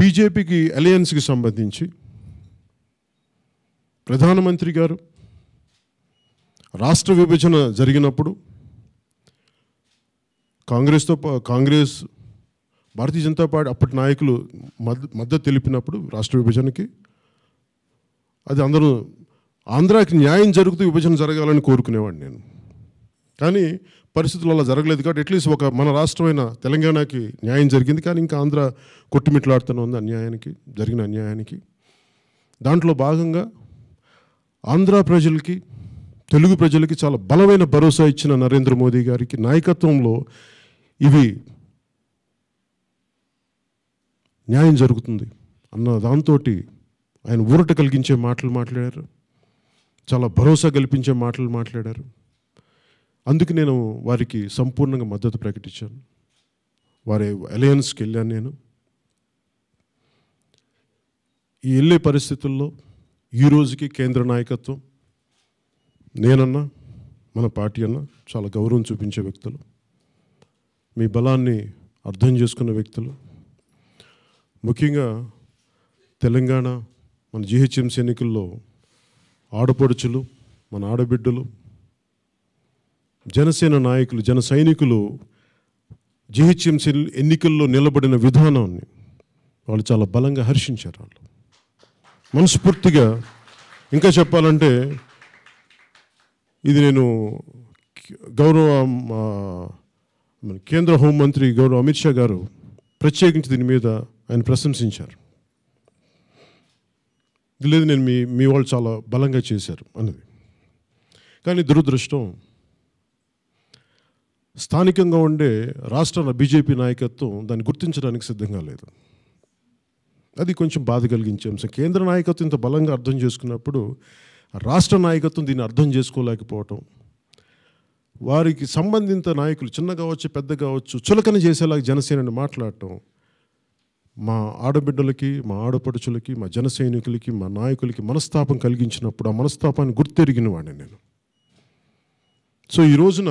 బీజేపీకి అలయన్స్కి సంబంధించి ప్రధానమంత్రి గారు రాష్ట్ర విభజన జరిగినప్పుడు కాంగ్రెస్తో కాంగ్రెస్ భారతీయ జనతా పార్టీ అప్పటి నాయకులు మద్దతు తెలిపినప్పుడు రాష్ట్ర విభజనకి అది అందరూ ఆంధ్రాకి న్యాయం జరుగుతూ విభజన జరగాలని కోరుకునేవాడిని నేను కానీ పరిస్థితులు అలా జరగలేదు కాబట్టి అట్లీస్ట్ ఒక మన రాష్ట్రమైన తెలంగాణకి న్యాయం జరిగింది కానీ ఇంకా ఆంధ్ర కొట్టుమిట్లాడుతూనే ఉంది అన్యాయానికి జరిగిన అన్యాయానికి దాంట్లో భాగంగా ఆంధ్ర ప్రజలకి తెలుగు ప్రజలకి చాలా బలమైన భరోసా ఇచ్చిన నరేంద్ర మోదీ గారికి నాయకత్వంలో ఇవి న్యాయం జరుగుతుంది అన్న దాంతో ఆయన ఊరట కలిగించే మాటలు మాట్లాడారు చాలా భరోసా కల్పించే మాటలు మాట్లాడారు అందుకు నేను వారికి సంపూర్ణంగా మద్దతు ప్రకటించాను వారి అలయన్స్కి వెళ్ళాను నేను ఈ వెళ్ళే పరిస్థితుల్లో ఈ రోజుకి కేంద్ర నాయకత్వం నేనన్నా మన పార్టీ అన్న చాలా గౌరవం చూపించే వ్యక్తులు మీ బలాన్ని అర్థం చేసుకున్న వ్యక్తులు ముఖ్యంగా తెలంగాణ మన జిహెచ్ఎంసీ ఎన్నికల్లో ఆడపడుచులు మన ఆడబిడ్డలు జనసేన నాయకులు జన సైనికులు జిహెచ్ఎంసీ ఎన్నికల్లో నిలబడిన విధానాన్ని వాళ్ళు చాలా బలంగా హర్షించారు వాళ్ళు మనస్ఫూర్తిగా ఇంకా చెప్పాలంటే ఇది నేను గౌరవ కేంద్ర హోంమంత్రి గౌరవ అమిత్ షా గారు ప్రత్యేకించి దీని మీద ఆయన ప్రశంసించారు లేదు నేను మీ మీ వాళ్ళు చాలా బలంగా చేశారు అన్నది కానీ దురదృష్టం స్థానికంగా ఉండే రాష్ట్రాల బీజేపీ నాయకత్వం దాన్ని గుర్తించడానికి సిద్ధంగా లేదు అది కొంచెం బాధ కలిగించే అంశం కేంద్ర నాయకత్వం ఇంత బలంగా అర్థం చేసుకున్నప్పుడు రాష్ట్ర నాయకత్వం దీన్ని అర్థం చేసుకోలేకపోవటం వారికి సంబంధిత నాయకులు చిన్న కావచ్చు పెద్ద కావచ్చు చులకన చేసేలాగా జనసేనని మాట్లాడటం మా ఆడబిడ్డలకి మా ఆడపడుచులకి మా జన సైనికులకి మా నాయకులకి మనస్తాపం కలిగించినప్పుడు ఆ మనస్తాపాన్ని గుర్తెరిగిన వాడిని నేను సో ఈ రోజున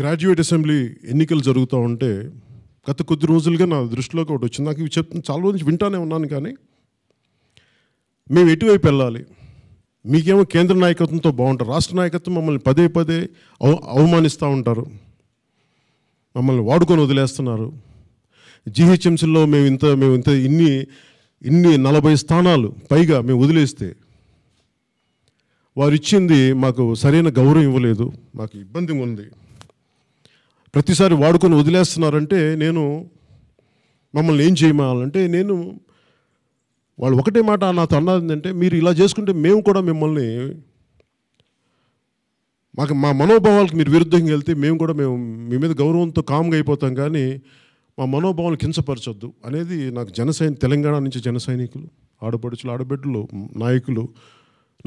గ్రాడ్యుయేట్ అసెంబ్లీ ఎన్నికలు జరుగుతూ ఉంటే గత కొద్ది రోజులుగా నా దృష్టిలోకి ఒకటి వచ్చింది నాకు ఇవి చెప్తున్న చాలా రోజు వింటానే ఉన్నాను కానీ మేము ఎటువైపు వెళ్ళాలి మీకేమో కేంద్ర నాయకత్వంతో బాగుంటారు రాష్ట్ర నాయకత్వం మమ్మల్ని పదే పదే అవ అవమానిస్తూ ఉంటారు మమ్మల్ని వాడుకొని వదిలేస్తున్నారు జిహెచ్ఎంసీలో మేము ఇంత మేము ఇంత ఇన్ని ఇన్ని నలభై స్థానాలు పైగా మేము వదిలేస్తే వారు ఇచ్చింది మాకు సరైన గౌరవం ఇవ్వలేదు మాకు ఇబ్బంది ఉంది ప్రతిసారి వాడుకొని వదిలేస్తున్నారంటే నేను మమ్మల్ని ఏం చేయమాలంటే నేను వాళ్ళు ఒకటే మాట నాతో అన్నది ఏంటంటే మీరు ఇలా చేసుకుంటే మేము కూడా మిమ్మల్ని మాకు మా మనోభావాలకు మీరు విరుద్ధంగా వెళ్తే మేము కూడా మేము మీ మీద గౌరవంతో కామ్గా అయిపోతాం కానీ మా మనోభావాలు కించపరచొద్దు అనేది నాకు జనసైని తెలంగాణ నుంచి జన సైనికులు ఆడపడుచులు ఆడబిడ్డలు నాయకులు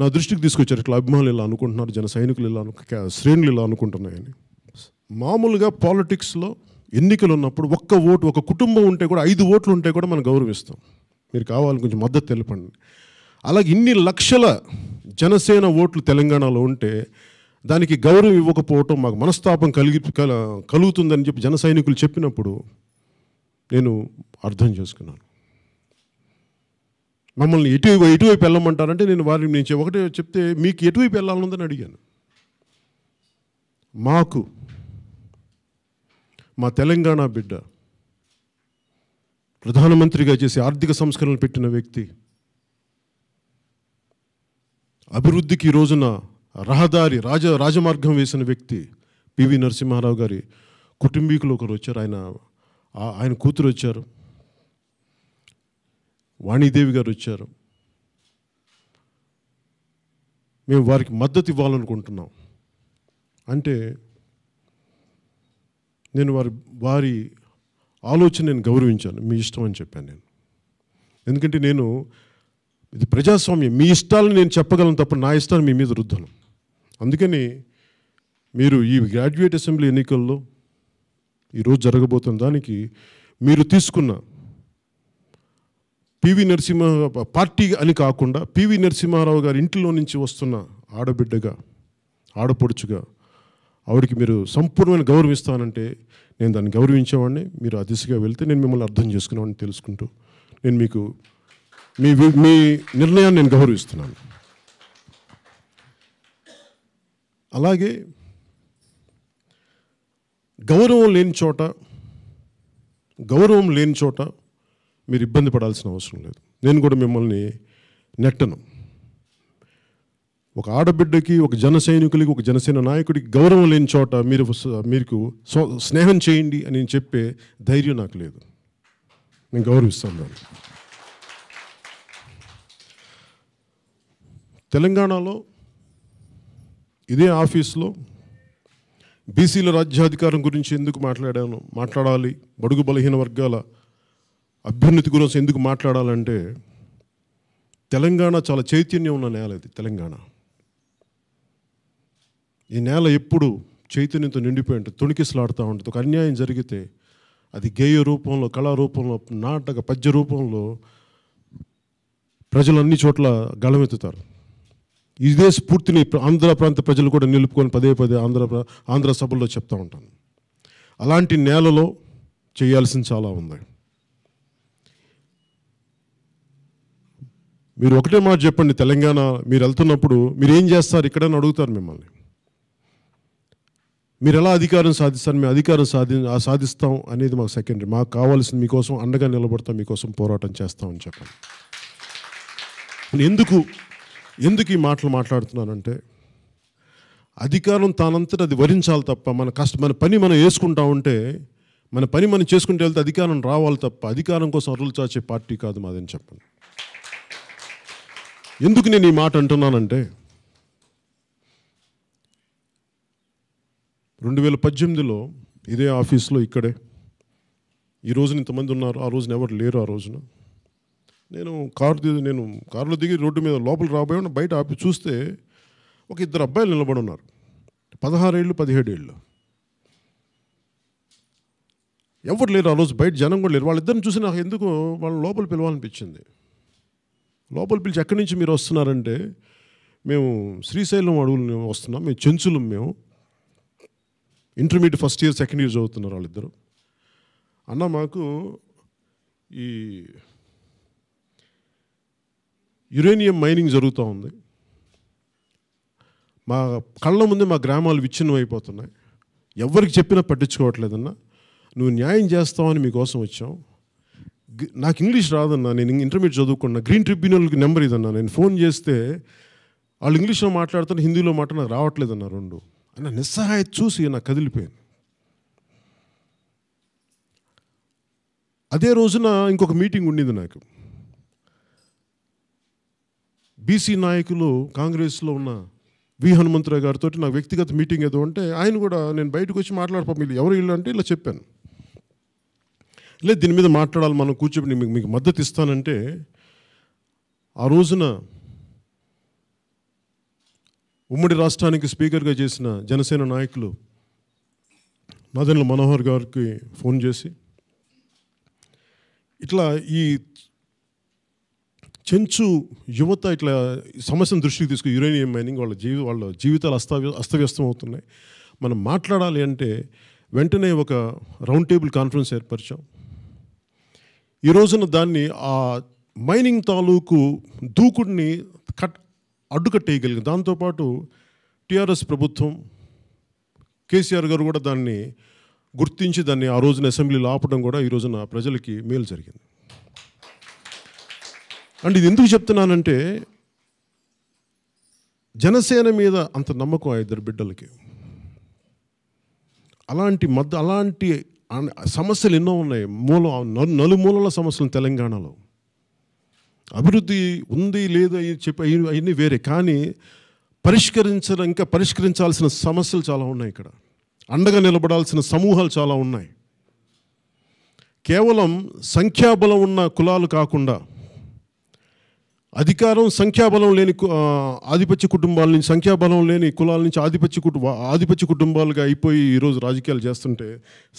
నా దృష్టికి తీసుకొచ్చారు ఇట్లా అభిమానులు ఇలా అనుకుంటున్నారు జన సైనికులు ఇలా శ్రేణులు ఇలా అనుకుంటున్నాయని మామూలుగా పాలిటిక్స్లో ఎన్నికలు ఉన్నప్పుడు ఒక్క ఓటు ఒక కుటుంబం ఉంటే కూడా ఐదు ఓట్లు ఉంటే కూడా మనం గౌరవిస్తాం మీరు కావాలని కొంచెం మద్దతు తెలపండి అలాగే ఇన్ని లక్షల జనసేన ఓట్లు తెలంగాణలో ఉంటే దానికి గౌరవం ఇవ్వకపోవటం మాకు మనస్తాపం కలిగి కలుగుతుందని చెప్పి జన సైనికులు చెప్పినప్పుడు నేను అర్థం చేసుకున్నాను మమ్మల్ని ఎటువైపు ఎటువైపు వెళ్ళమంటారంటే నేను వారిని నుంచి ఒకటే చెప్తే మీకు ఎటువైపు వెళ్ళాలనుందని అడిగాను మాకు మా తెలంగాణ బిడ్డ ప్రధానమంత్రిగా చేసి ఆర్థిక సంస్కరణలు పెట్టిన వ్యక్తి అభివృద్ధికి ఈ రోజున రహదారి రాజ రాజమార్గం వేసిన వ్యక్తి పివి నరసింహారావు గారి కుటుంబీకులు ఒకరు వచ్చారు ఆయన ఆయన కూతురు వచ్చారు వాణిదేవి గారు వచ్చారు మేము వారికి మద్దతు ఇవ్వాలనుకుంటున్నాం అంటే నేను వారి వారి ఆలోచన నేను గౌరవించాను మీ ఇష్టం అని చెప్పాను నేను ఎందుకంటే నేను ఇది ప్రజాస్వామ్యం మీ ఇష్టాలను నేను చెప్పగలను తప్ప నా ఇష్టాన్ని మీ మీద రుద్దను అందుకని మీరు ఈ గ్రాడ్యుయేట్ అసెంబ్లీ ఎన్నికల్లో ఈరోజు జరగబోతున్న దానికి మీరు తీసుకున్న పివి నరసింహ పార్టీ అని కాకుండా పివి నరసింహారావు గారి ఇంటిలో నుంచి వస్తున్న ఆడబిడ్డగా ఆడపడుచుగా ఆవిడకి మీరు సంపూర్ణమైన గౌరవిస్తానంటే నేను దాన్ని గౌరవించేవాడిని మీరు ఆ దిశగా వెళ్తే నేను మిమ్మల్ని అర్థం చేసుకునేవాడిని తెలుసుకుంటూ నేను మీకు మీ మీ నిర్ణయాన్ని నేను గౌరవిస్తున్నాను అలాగే గౌరవం లేని చోట గౌరవం లేని చోట మీరు ఇబ్బంది పడాల్సిన అవసరం లేదు నేను కూడా మిమ్మల్ని నెట్టను ఒక ఆడబిడ్డకి ఒక జన సైనికులకి ఒక జనసేన నాయకుడికి గౌరవం లేని చోట మీరు మీకు స్నేహం చేయండి అని నేను చెప్పే ధైర్యం నాకు లేదు నేను గౌరవిస్తాను దాన్ని తెలంగాణలో ఇదే ఆఫీస్లో బీసీల రాజ్యాధికారం గురించి ఎందుకు మాట్లాడాను మాట్లాడాలి బడుగు బలహీన వర్గాల అభ్యున్నతి గురించి ఎందుకు మాట్లాడాలంటే తెలంగాణ చాలా చైతన్యం ఉన్న నేల ఇది తెలంగాణ ఈ నేల ఎప్పుడు చైతన్యంతో నిండిపోయి ఉంటుంది తుణికిసలాడుతూ ఉంటుంది ఒక అన్యాయం జరిగితే అది గేయ రూపంలో కళా రూపంలో నాటక పద్య రూపంలో ప్రజలు అన్ని చోట్ల గళమెత్తుతారు ఇదే స్ఫూర్తిని ఆంధ్ర ప్రాంత ప్రజలు కూడా నిలుపుకొని పదే పదే ఆంధ్ర ఆంధ్ర సభల్లో చెప్తూ ఉంటాను అలాంటి నేలలో చేయాల్సింది చాలా ఉంది మీరు ఒకటే మాట చెప్పండి తెలంగాణ మీరు వెళ్తున్నప్పుడు మీరు ఏం చేస్తారు ఇక్కడని అడుగుతారు మిమ్మల్ని మీరు ఎలా అధికారం సాధిస్తారు మేము అధికారం సాధి సాధిస్తాం అనేది మాకు సెకండరీ మాకు కావాల్సిన మీకోసం అండగా నిలబడతాం మీకోసం పోరాటం చేస్తామని చెప్పండి ఎందుకు ఎందుకు ఈ మాటలు మాట్లాడుతున్నానంటే అధికారం తానంతట అది వరించాలి తప్ప మన కష్ట మన పని మనం వేసుకుంటా ఉంటే మన పని మనం చేసుకుంటే వెళ్తే అధికారం రావాలి తప్ప అధికారం కోసం అరులు చాచే పార్టీ కాదు మాదని చెప్పండి ఎందుకు నేను ఈ మాట అంటున్నానంటే రెండు వేల పద్దెనిమిదిలో ఇదే ఆఫీస్లో ఇక్కడే ఈ రోజున ఇంతమంది ఉన్నారు ఆ రోజున ఎవరు లేరు ఆ రోజున నేను కారు దిగి నేను కారులో దిగి రోడ్డు మీద లోపల రాబోయే బయట ఆపి చూస్తే ఒక ఇద్దరు అబ్బాయిలు నిలబడి ఉన్నారు పదహారేళ్ళు పదిహేడేళ్ళు ఎవరు లేరు ఆ రోజు బయట జనం కూడా లేరు వాళ్ళిద్దరిని చూసి నాకు ఎందుకు వాళ్ళ లోపల పిలవాలనిపించింది లోపల పిలిచి ఎక్కడి నుంచి మీరు వస్తున్నారంటే మేము శ్రీశైలం అడవులు వస్తున్నాం మేము చెంచులం మేము intermediate first year second year చదువుతున్నారు వాళ్ళిద్దరు అన్న మాకు ఈ యురేనియం మైనింగ్ జరుగుతూ ఉంది మా కళ్ళ ముందే మా గ్రామాలు విచ్ఛిన్నం అయిపోతున్నాయి ఎవరికి చెప్పినా పట్టించుకోవట్లేదన్నా నువ్వు న్యాయం చేస్తావని మీకోసం వచ్చాం నాకు ఇంగ్లీష్ రాదన్నా నేను ఇంటర్మీడియట్ చదువుకున్నా గ్రీన్ ట్రిబ్యునల్కి నెంబర్ ఇదన్నా నేను ఫోన్ చేస్తే వాళ్ళు ఇంగ్లీష్లో మాట్లాడుతున్న హిందీలో మాట నాకు రావట్లేదన్నా రెండు అన్న నిస్సహాయ చూసి నాకు కదిలిపోయాను అదే రోజున ఇంకొక మీటింగ్ ఉండింది నాకు బీసీ నాయకులు కాంగ్రెస్లో ఉన్న వి హనుమంతరావు గారితో నాకు వ్యక్తిగత మీటింగ్ ఏదో ఉంటే ఆయన కూడా నేను బయటకు వచ్చి మాట్లాడపా ఎవరు వీళ్ళు అంటే ఇలా చెప్పాను లేదు దీని మీద మాట్లాడాలి మనం కూర్చోబెట్టి మీకు మీకు మద్దతు ఇస్తానంటే ఆ రోజున ఉమ్మడి రాష్ట్రానికి స్పీకర్గా చేసిన జనసేన నాయకులు మదన్ల మనోహర్ గారికి ఫోన్ చేసి ఇట్లా ఈ చెంచు యువత ఇట్లా సమస్యను దృష్టికి తీసుకుని యురేనియం మైనింగ్ వాళ్ళ జీవి వాళ్ళ జీవితాలు అస్తవ్య అస్తవ్యస్తం అవుతున్నాయి మనం మాట్లాడాలి అంటే వెంటనే ఒక రౌండ్ టేబుల్ కాన్ఫరెన్స్ ఏర్పరిచాం ఈ రోజున దాన్ని ఆ మైనింగ్ తాలూకు దూకుడిని కట్ అడ్డుకట్టేయగలిగింది దాంతోపాటు టీఆర్ఎస్ ప్రభుత్వం కేసీఆర్ గారు కూడా దాన్ని గుర్తించి దాన్ని ఆ రోజున అసెంబ్లీలో ఆపడం కూడా ఈ రోజున ప్రజలకి మేలు జరిగింది అండ్ ఇది ఎందుకు చెప్తున్నానంటే జనసేన మీద అంత నమ్మకం ఆ ఇద్దరు బిడ్డలకి అలాంటి మద్ద అలాంటి సమస్యలు ఎన్నో ఉన్నాయి మూలం నలుమూలల సమస్యలు తెలంగాణలో అభివృద్ధి ఉంది లేదు అని చెప్పి అవన్నీ వేరే కానీ పరిష్కరించడం ఇంకా పరిష్కరించాల్సిన సమస్యలు చాలా ఉన్నాయి ఇక్కడ అండగా నిలబడాల్సిన సమూహాలు చాలా ఉన్నాయి కేవలం సంఖ్యాబలం ఉన్న కులాలు కాకుండా అధికారం సంఖ్యాబలం లేని ఆధిపత్య కుటుంబాల నుంచి సంఖ్యాబలం లేని కులాల నుంచి ఆధిపత్య కుటుంబ ఆధిపత్య కుటుంబాలుగా అయిపోయి ఈరోజు రాజకీయాలు చేస్తుంటే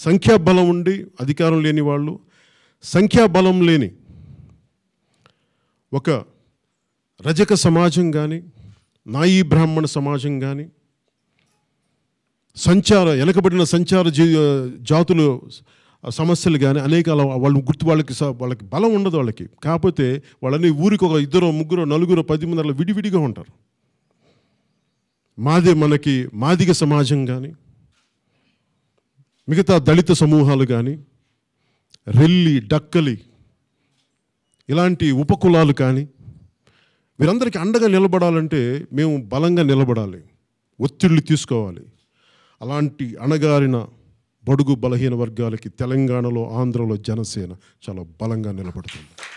సంఖ్యాబలం ఉండి అధికారం లేని వాళ్ళు సంఖ్యాబలం లేని ఒక రజక సమాజం కానీ నాయి బ్రాహ్మణ సమాజం కానీ సంచార వెనకబడిన సంచార జాతులు సమస్యలు కానీ అనేక వాళ్ళు గుర్తు వాళ్ళకి వాళ్ళకి బలం ఉండదు వాళ్ళకి కాకపోతే వాళ్ళని ఊరికి ఒక ఇద్దరు ముగ్గురు నలుగురు పది మంది అలా విడివిడిగా ఉంటారు మాది మనకి మాదిగ సమాజం కానీ మిగతా దళిత సమూహాలు కానీ రెల్లి డక్కలి ఇలాంటి ఉపకులాలు కానీ వీరందరికీ అండగా నిలబడాలంటే మేము బలంగా నిలబడాలి ఒత్తిళ్ళు తీసుకోవాలి అలాంటి అణగారిన బడుగు బలహీన వర్గాలకి తెలంగాణలో ఆంధ్రలో జనసేన చాలా బలంగా నిలబడుతుంది